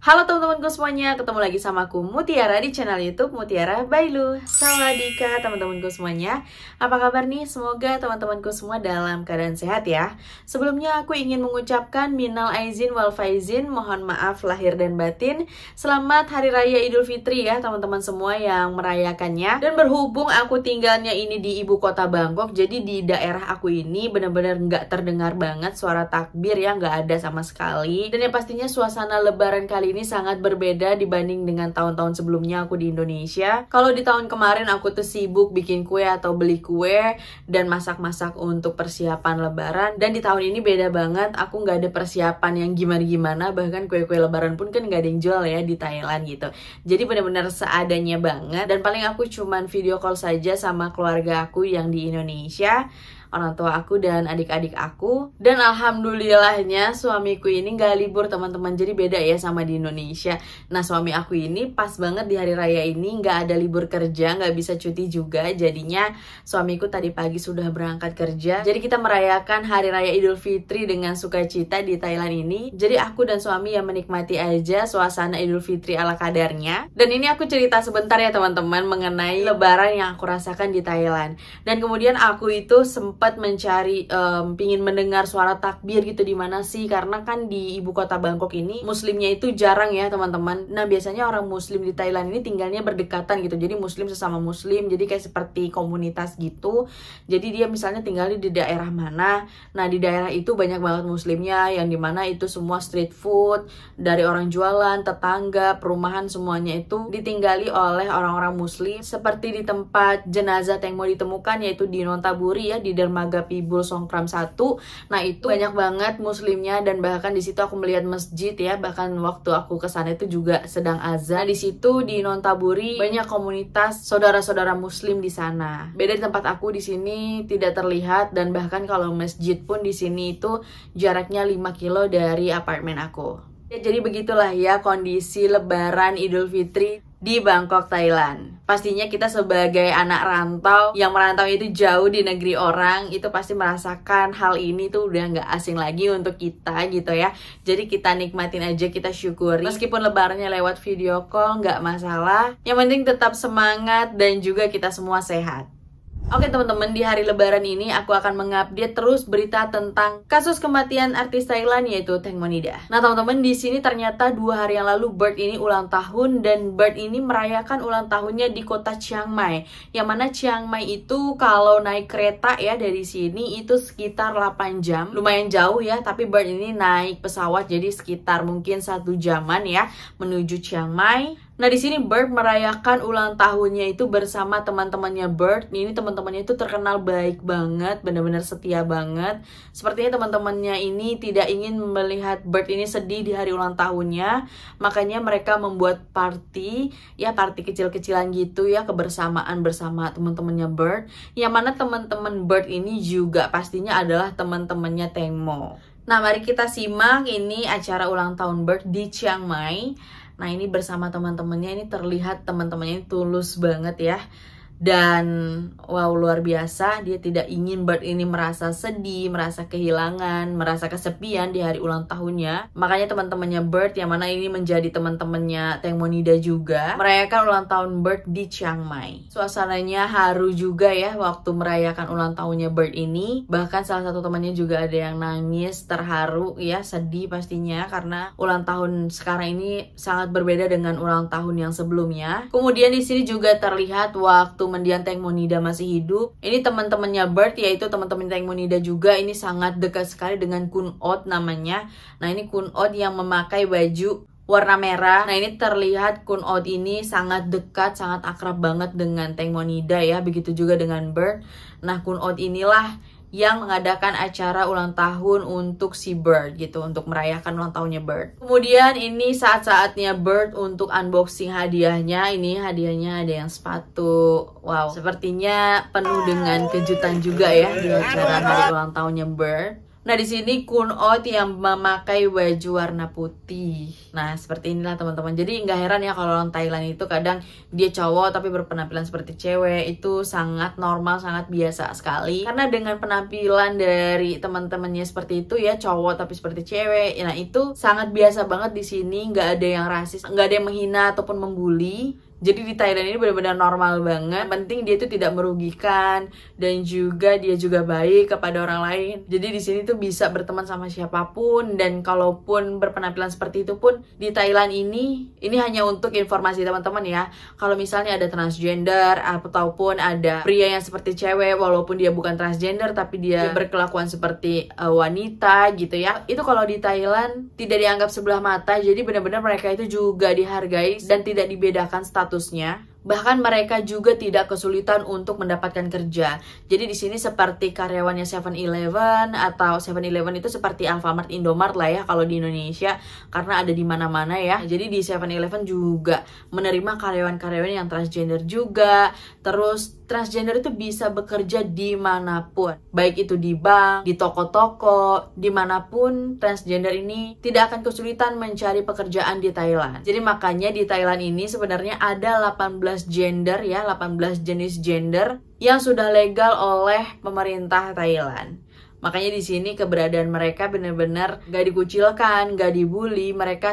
Halo teman-temanku semuanya, ketemu lagi sama aku Mutiara di channel YouTube Mutiara Bailu. Sawadika teman-temanku semuanya. Apa kabar nih? Semoga teman-temanku semua dalam keadaan sehat ya. Sebelumnya aku ingin mengucapkan minal aizin wal faizin, mohon maaf lahir dan batin. Selamat Hari Raya Idul Fitri ya teman-teman semua yang merayakannya. Dan berhubung aku tinggalnya ini di ibu kota Bangkok, jadi di daerah aku ini benar-benar nggak terdengar banget suara takbir ya, nggak ada sama sekali. Dan yang pastinya suasana lebaran kali ini sangat berbeda dibanding dengan tahun-tahun sebelumnya aku di Indonesia. Kalau di tahun kemarin aku tuh sibuk bikin kue atau beli kue dan masak-masak untuk persiapan lebaran. Dan di tahun ini beda banget, aku nggak ada persiapan yang gimana-gimana, bahkan kue-kue lebaran pun kan nggak ada yang jual ya di Thailand gitu. Jadi bener-bener seadanya banget dan paling aku cuman video call saja sama keluarga aku yang di Indonesia orang tua aku dan adik-adik aku dan alhamdulillahnya suamiku ini nggak libur teman-teman jadi beda ya sama di Indonesia nah suami aku ini pas banget di hari raya ini nggak ada libur kerja nggak bisa cuti juga jadinya suamiku tadi pagi sudah berangkat kerja jadi kita merayakan hari raya Idul Fitri dengan sukacita di Thailand ini jadi aku dan suami yang menikmati aja suasana Idul Fitri ala kadarnya dan ini aku cerita sebentar ya teman-teman mengenai lebaran yang aku rasakan di Thailand dan kemudian aku itu sempat sempat mencari um, pingin mendengar suara takbir gitu di mana sih karena kan di ibu kota Bangkok ini muslimnya itu jarang ya teman-teman nah biasanya orang muslim di Thailand ini tinggalnya berdekatan gitu jadi muslim sesama muslim jadi kayak seperti komunitas gitu jadi dia misalnya tinggal di daerah mana nah di daerah itu banyak banget muslimnya yang dimana itu semua street food dari orang jualan tetangga perumahan semuanya itu ditinggali oleh orang-orang muslim seperti di tempat jenazah yang mau ditemukan yaitu di Nontaburi ya di Dermaga dermaga Pibul Songkram 1. Nah, itu banyak banget muslimnya dan bahkan di situ aku melihat masjid ya, bahkan waktu aku ke sana itu juga sedang azan. Nah, di situ di Nontaburi banyak komunitas saudara-saudara muslim di sana. Beda di tempat aku di sini tidak terlihat dan bahkan kalau masjid pun di sini itu jaraknya 5 kilo dari apartemen aku. Ya, jadi begitulah ya kondisi lebaran Idul Fitri di Bangkok, Thailand. Pastinya kita sebagai anak rantau yang merantau itu jauh di negeri orang itu pasti merasakan hal ini tuh udah nggak asing lagi untuk kita gitu ya. Jadi kita nikmatin aja, kita syukuri. Meskipun lebarannya lewat video call nggak masalah, yang penting tetap semangat dan juga kita semua sehat. Oke teman-teman, di hari lebaran ini aku akan mengupdate terus berita tentang kasus kematian artis Thailand yaitu Teng Monida. Nah teman-teman, di sini ternyata dua hari yang lalu Bird ini ulang tahun dan Bird ini merayakan ulang tahunnya di kota Chiang Mai. Yang mana Chiang Mai itu kalau naik kereta ya dari sini itu sekitar 8 jam. Lumayan jauh ya, tapi Bird ini naik pesawat jadi sekitar mungkin satu jaman ya menuju Chiang Mai. Nah di sini Bird merayakan ulang tahunnya itu bersama teman-temannya Bird. Nah, ini teman-temannya itu terkenal baik banget, benar-benar setia banget. Sepertinya teman-temannya ini tidak ingin melihat Bird ini sedih di hari ulang tahunnya, makanya mereka membuat party, ya party kecil-kecilan gitu ya kebersamaan bersama teman-temannya Bird. Yang mana teman-teman Bird ini juga pastinya adalah teman-temannya Tengmo. Nah, mari kita simak ini acara ulang tahun Bird di Chiang Mai. Nah ini bersama teman-temannya ini terlihat teman-temannya tulus banget ya dan wow luar biasa dia tidak ingin Bert ini merasa sedih, merasa kehilangan, merasa kesepian di hari ulang tahunnya. Makanya teman-temannya Bert yang mana ini menjadi teman-temannya Monida juga merayakan ulang tahun Bert di Chiang Mai. Suasananya haru juga ya waktu merayakan ulang tahunnya Bert ini. Bahkan salah satu temannya juga ada yang nangis, terharu ya, sedih pastinya karena ulang tahun sekarang ini sangat berbeda dengan ulang tahun yang sebelumnya. Kemudian di sini juga terlihat waktu Teng Monida masih hidup. Ini teman-temannya Bert yaitu teman-teman Monida juga. Ini sangat dekat sekali dengan Kun Ot namanya. Nah, ini Kun Ot yang memakai baju warna merah. Nah ini terlihat Kun Ot ini sangat dekat, sangat akrab banget dengan Monida ya. Begitu juga dengan Bert. Nah Kun Ot inilah yang mengadakan acara ulang tahun untuk si Bird gitu untuk merayakan ulang tahunnya Bird. Kemudian ini saat-saatnya Bird untuk unboxing hadiahnya. Ini hadiahnya ada yang sepatu. Wow, sepertinya penuh dengan kejutan juga ya di acara hari ulang tahunnya Bird. Nah, di sini kun kunoit yang memakai baju warna putih. Nah, seperti inilah teman-teman. Jadi nggak heran ya kalau orang Thailand itu kadang dia cowok tapi berpenampilan seperti cewek itu sangat normal, sangat biasa sekali. Karena dengan penampilan dari teman-temannya seperti itu ya cowok tapi seperti cewek. Nah, itu sangat biasa banget di sini, nggak ada yang rasis, nggak ada yang menghina ataupun membuli jadi di Thailand ini benar-benar normal banget. penting dia itu tidak merugikan dan juga dia juga baik kepada orang lain. Jadi di sini tuh bisa berteman sama siapapun dan kalaupun berpenampilan seperti itu pun di Thailand ini ini hanya untuk informasi teman-teman ya. Kalau misalnya ada transgender ataupun ada pria yang seperti cewek walaupun dia bukan transgender tapi dia iya. berkelakuan seperti uh, wanita gitu ya. Itu kalau di Thailand tidak dianggap sebelah mata. Jadi benar-benar mereka itu juga dihargai dan tidak dibedakan status statusnya, bahkan mereka juga tidak kesulitan untuk mendapatkan kerja. Jadi di sini seperti karyawannya 7-Eleven atau 7-Eleven itu seperti Alfamart Indomart lah ya kalau di Indonesia karena ada di mana-mana ya. Jadi di 7-Eleven juga menerima karyawan-karyawan yang transgender juga, terus transgender itu bisa bekerja dimanapun. Baik itu di bank, di toko-toko, dimanapun transgender ini tidak akan kesulitan mencari pekerjaan di Thailand. Jadi makanya di Thailand ini sebenarnya ada 18 gender ya, 18 jenis gender yang sudah legal oleh pemerintah Thailand. Makanya di sini keberadaan mereka benar-benar gak dikucilkan, gak dibully, mereka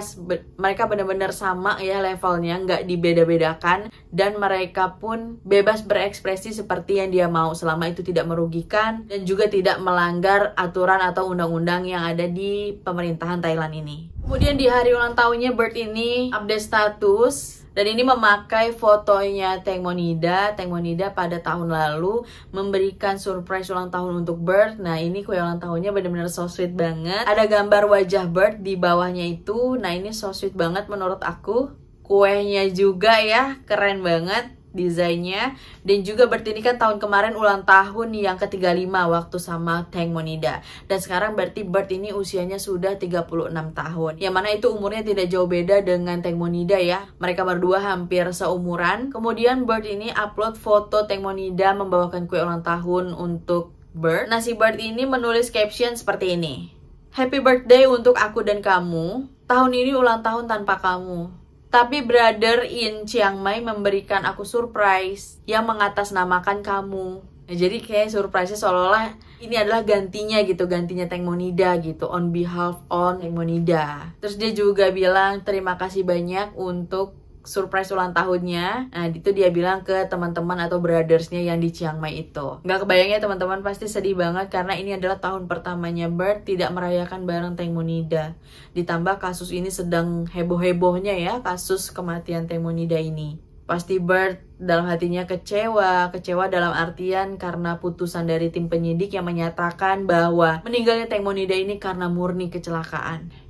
mereka benar-benar sama ya levelnya, gak dibeda-bedakan dan mereka pun bebas berekspresi seperti yang dia mau selama itu tidak merugikan dan juga tidak melanggar aturan atau undang-undang yang ada di pemerintahan Thailand ini. Kemudian di hari ulang tahunnya Bird ini update status dan ini memakai fotonya Teng Monida. Teng Monida pada tahun lalu memberikan surprise ulang tahun untuk Bird. Nah ini kue ulang tahunnya benar-benar so sweet banget. Ada gambar wajah Bird di bawahnya itu. Nah ini so sweet banget menurut aku. Kuenya juga ya, keren banget desainnya dan juga berarti kan tahun kemarin ulang tahun yang ke-35 waktu sama Tank Monida dan sekarang berarti Bert ini usianya sudah 36 tahun yang mana itu umurnya tidak jauh beda dengan Tank Monida ya mereka berdua hampir seumuran kemudian Bert ini upload foto Tank Monida membawakan kue ulang tahun untuk Bert nah si Bert ini menulis caption seperti ini Happy birthday untuk aku dan kamu tahun ini ulang tahun tanpa kamu tapi brother in Chiang Mai memberikan aku surprise yang mengatasnamakan kamu. Nah, jadi kayak surprise seolah-olah ini adalah gantinya gitu, gantinya Teng Monida gitu, on behalf on Teng Monida. Terus dia juga bilang terima kasih banyak untuk surprise ulang tahunnya. Nah, itu dia bilang ke teman-teman atau brothersnya yang di Chiang Mai itu. Nggak kebayang ya teman-teman, pasti sedih banget karena ini adalah tahun pertamanya Bird tidak merayakan bareng Monida Ditambah kasus ini sedang heboh-hebohnya ya, kasus kematian Monida ini. Pasti Bird dalam hatinya kecewa, kecewa dalam artian karena putusan dari tim penyidik yang menyatakan bahwa meninggalnya Monida ini karena murni kecelakaan.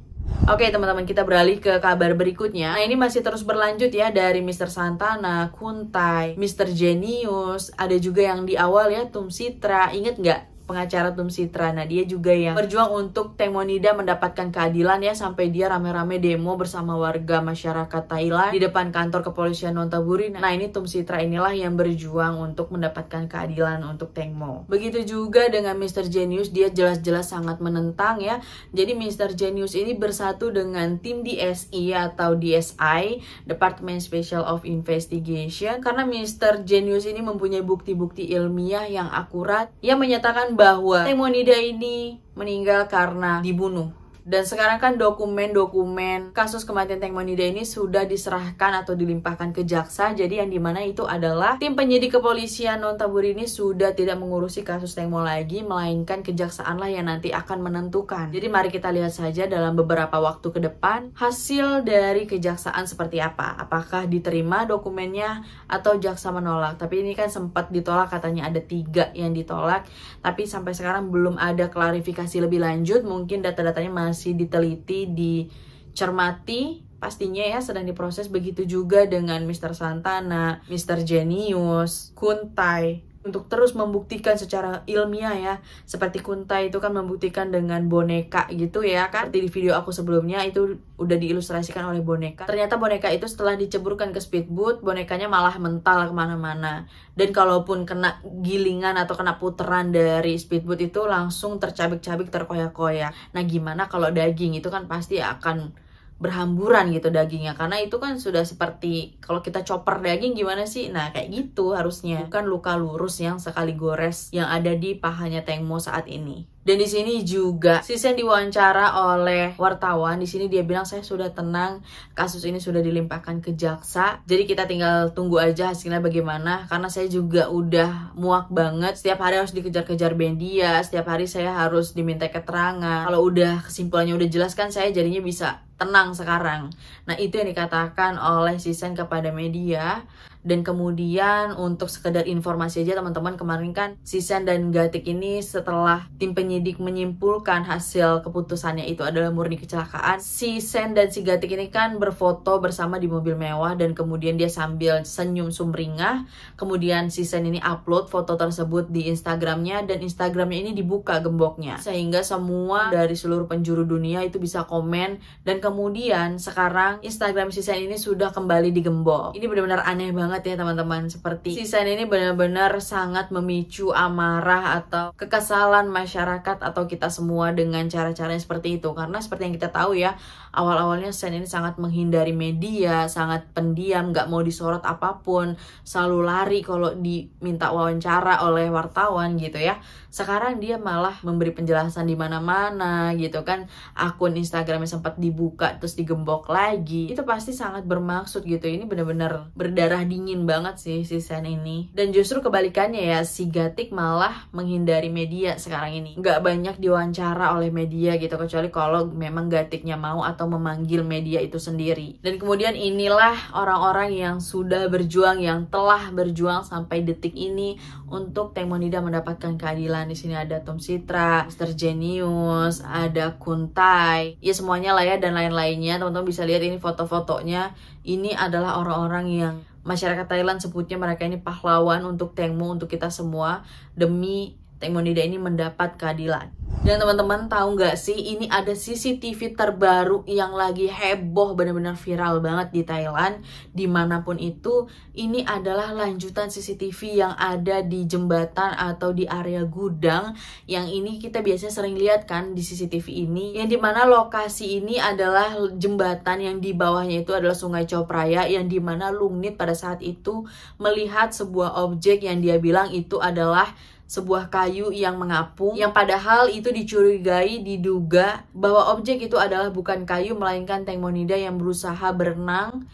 Oke okay, teman-teman kita beralih ke kabar berikutnya Nah ini masih terus berlanjut ya dari Mr. Santana, Kuntai, Mr. Genius Ada juga yang di awal ya Tum Citra Ingat nggak pengacara Tum Citra. Nah, dia juga yang berjuang untuk Temonida mendapatkan keadilan ya sampai dia rame-rame demo bersama warga masyarakat Thailand di depan kantor kepolisian Nontaburi. Nah, nah ini Tum Citra inilah yang berjuang untuk mendapatkan keadilan untuk Tengmo. Begitu juga dengan Mr. Genius, dia jelas-jelas sangat menentang ya. Jadi Mr. Genius ini bersatu dengan tim DSI atau DSI, Department Special of Investigation karena Mr. Genius ini mempunyai bukti-bukti ilmiah yang akurat yang menyatakan bahwa Temonida ini meninggal karena dibunuh dan sekarang kan dokumen-dokumen kasus kematian Teng Monida ini sudah diserahkan atau dilimpahkan ke jaksa. Jadi yang dimana itu adalah tim penyidik kepolisian non tabur ini sudah tidak mengurusi kasus Teng Mo lagi, melainkan kejaksaanlah yang nanti akan menentukan. Jadi mari kita lihat saja dalam beberapa waktu ke depan hasil dari kejaksaan seperti apa. Apakah diterima dokumennya atau jaksa menolak. Tapi ini kan sempat ditolak katanya ada tiga yang ditolak. Tapi sampai sekarang belum ada klarifikasi lebih lanjut. Mungkin data-datanya masih masih diteliti, dicermati pastinya ya sedang diproses begitu juga dengan Mr. Santana, Mr. Genius, Kuntai, untuk terus membuktikan secara ilmiah ya seperti Kunta itu kan membuktikan dengan boneka gitu ya kan seperti di video aku sebelumnya itu udah diilustrasikan oleh boneka ternyata boneka itu setelah diceburkan ke speedboat bonekanya malah mental kemana-mana dan kalaupun kena gilingan atau kena puteran dari speedboat itu langsung tercabik-cabik terkoyak-koyak nah gimana kalau daging itu kan pasti akan berhamburan gitu dagingnya karena itu kan sudah seperti kalau kita chopper daging gimana sih nah kayak gitu harusnya bukan luka lurus yang sekali gores yang ada di pahanya Tengmo saat ini dan di sini juga si Sen diwawancara oleh wartawan. Di sini dia bilang saya sudah tenang, kasus ini sudah dilimpahkan ke jaksa. Jadi kita tinggal tunggu aja hasilnya bagaimana karena saya juga udah muak banget. Setiap hari harus dikejar-kejar media, setiap hari saya harus diminta keterangan. Kalau udah kesimpulannya udah jelas kan saya jadinya bisa tenang sekarang. Nah, itu yang dikatakan oleh Sisen kepada media dan kemudian untuk sekedar informasi aja teman-teman kemarin kan Sisen dan Gatik ini setelah tim penyidik menyimpulkan hasil keputusannya itu adalah murni kecelakaan. Si dan si Gatik ini kan berfoto bersama di mobil mewah dan kemudian dia sambil senyum sumringah. Kemudian si ini upload foto tersebut di Instagramnya dan Instagramnya ini dibuka gemboknya. Sehingga semua dari seluruh penjuru dunia itu bisa komen dan kemudian sekarang Instagram si ini sudah kembali digembok. Ini benar-benar aneh banget banget ya teman-teman. Seperti sen ini benar-benar sangat memicu amarah atau kekesalan masyarakat atau kita semua dengan cara-caranya seperti itu. Karena seperti yang kita tahu ya, awal-awalnya sen ini sangat menghindari media, sangat pendiam, nggak mau disorot apapun, selalu lari kalau diminta wawancara oleh wartawan gitu ya. Sekarang dia malah memberi penjelasan di mana-mana gitu kan. Akun Instagramnya sempat dibuka terus digembok lagi. Itu pasti sangat bermaksud gitu. Ini benar-benar berdarah di dingin banget sih si Sen ini. Dan justru kebalikannya ya, si Gatik malah menghindari media sekarang ini. Gak banyak diwawancara oleh media gitu, kecuali kalau memang Gatiknya mau atau memanggil media itu sendiri. Dan kemudian inilah orang-orang yang sudah berjuang, yang telah berjuang sampai detik ini untuk Temonida mendapatkan keadilan. Di sini ada Tom Sitra, Mr. Genius, ada Kuntai, ya semuanya lah ya dan lain-lainnya. Teman-teman bisa lihat ini foto-fotonya. Ini adalah orang-orang yang masyarakat Thailand sebutnya mereka ini pahlawan untuk Tengmu untuk kita semua demi Temonida ini mendapat keadilan. Dan teman-teman tahu nggak sih, ini ada CCTV terbaru yang lagi heboh, benar-benar viral banget di Thailand. Dimanapun itu, ini adalah lanjutan CCTV yang ada di jembatan atau di area gudang. Yang ini kita biasanya sering lihat kan di CCTV ini. Yang dimana lokasi ini adalah jembatan yang di bawahnya itu adalah Sungai Copraya. Yang dimana Lungnit pada saat itu melihat sebuah objek yang dia bilang itu adalah sebuah kayu yang mengapung yang padahal itu dicurigai diduga bahwa objek itu adalah bukan kayu melainkan monida yang berusaha berenang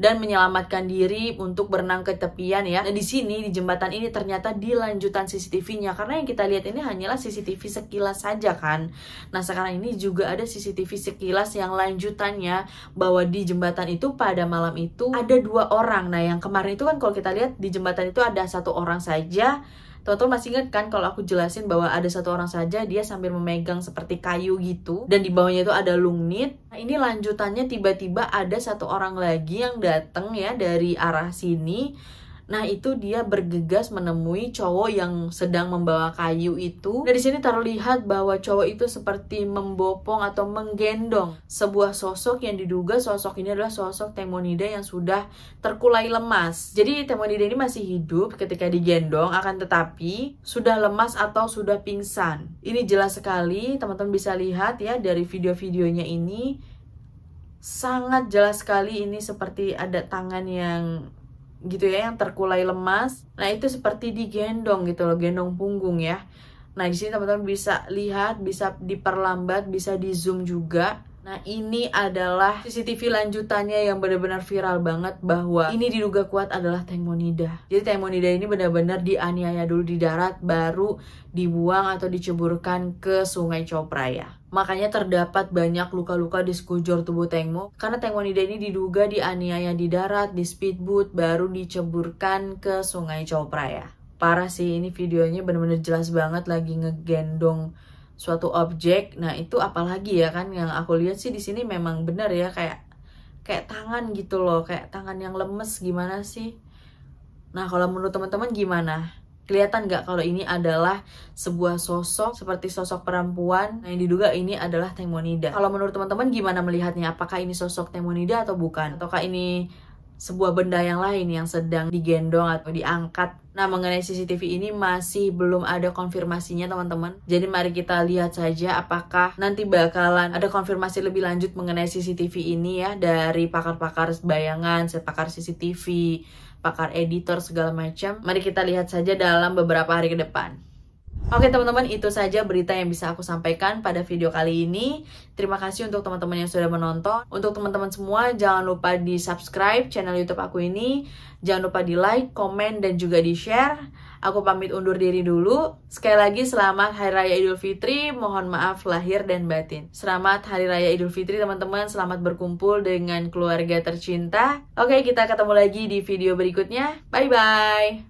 dan menyelamatkan diri untuk berenang ke tepian ya. Nah, di sini di jembatan ini ternyata di lanjutan CCTV-nya karena yang kita lihat ini hanyalah CCTV sekilas saja kan. Nah, sekarang ini juga ada CCTV sekilas yang lanjutannya bahwa di jembatan itu pada malam itu ada dua orang. Nah, yang kemarin itu kan kalau kita lihat di jembatan itu ada satu orang saja Toto tuh masih inget kan kalau aku jelasin bahwa ada satu orang saja dia sambil memegang seperti kayu gitu dan di bawahnya itu ada lungnit. Nah, ini lanjutannya tiba-tiba ada satu orang lagi yang datang ya dari arah sini Nah itu dia bergegas menemui cowok yang sedang membawa kayu itu. Dari sini terlihat bahwa cowok itu seperti membopong atau menggendong sebuah sosok yang diduga sosok ini adalah sosok Temonida yang sudah terkulai lemas. Jadi Temonida ini masih hidup ketika digendong akan tetapi sudah lemas atau sudah pingsan. Ini jelas sekali teman-teman bisa lihat ya dari video-videonya ini sangat jelas sekali ini seperti ada tangan yang gitu ya yang terkulai lemas nah itu seperti digendong gitu loh gendong punggung ya nah di sini teman-teman bisa lihat bisa diperlambat bisa di zoom juga Nah ini adalah CCTV lanjutannya yang benar-benar viral banget bahwa ini diduga kuat adalah Tengmonida. Jadi Tengmonida ini benar-benar dianiaya dulu di darat baru dibuang atau diceburkan ke sungai Copraya. Makanya terdapat banyak luka-luka di sekujur tubuh Tengmo karena Tengmonida ini diduga dianiaya di darat, di speedboat, baru diceburkan ke sungai Copraya. Parah sih ini videonya bener-bener jelas banget lagi ngegendong suatu objek. Nah, itu apalagi ya kan yang aku lihat sih di sini memang benar ya kayak kayak tangan gitu loh, kayak tangan yang lemes gimana sih? Nah, kalau menurut teman-teman gimana? Kelihatan nggak kalau ini adalah sebuah sosok seperti sosok perempuan nah, yang diduga ini adalah Temonida. Kalau menurut teman-teman gimana melihatnya? Apakah ini sosok Temonida atau bukan? Ataukah ini sebuah benda yang lain yang sedang digendong atau diangkat. Nah, mengenai CCTV ini masih belum ada konfirmasinya, teman-teman. Jadi mari kita lihat saja apakah nanti bakalan ada konfirmasi lebih lanjut mengenai CCTV ini ya dari pakar-pakar bayangan, pakar CCTV, pakar editor segala macam. Mari kita lihat saja dalam beberapa hari ke depan. Oke teman-teman itu saja berita yang bisa aku sampaikan pada video kali ini. Terima kasih untuk teman-teman yang sudah menonton. Untuk teman-teman semua jangan lupa di subscribe channel YouTube aku ini. Jangan lupa di like, komen, dan juga di share. Aku pamit undur diri dulu. Sekali lagi selamat Hari Raya Idul Fitri. Mohon maaf lahir dan batin. Selamat Hari Raya Idul Fitri teman-teman. Selamat berkumpul dengan keluarga tercinta. Oke kita ketemu lagi di video berikutnya. Bye-bye.